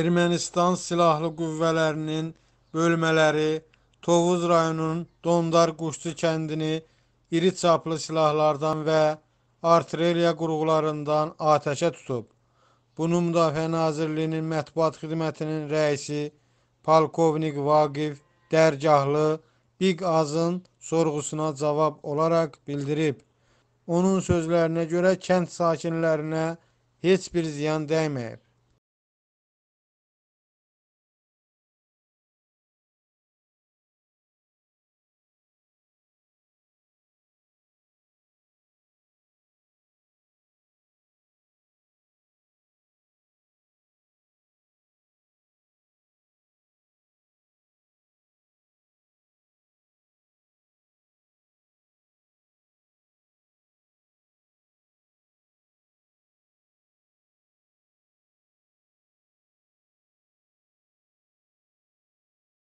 Ermənistan silahlı qüvvələrinin bölmələri Tovuz rayonunun Dondar Quşçu kəndini iri çaplı silahlardan və artilleriya qurğularından atəşə tutub. Bunu Müdafiə Nazirliyinin mətbuat xidmətinin rəisi Polkovnik Vaqif Dərgahlı Big Azın sorğusuna cavab olaraq bildirib. Onun sözlərinə görə kənd sakinlərinə heç bir ziyan dəyməyib.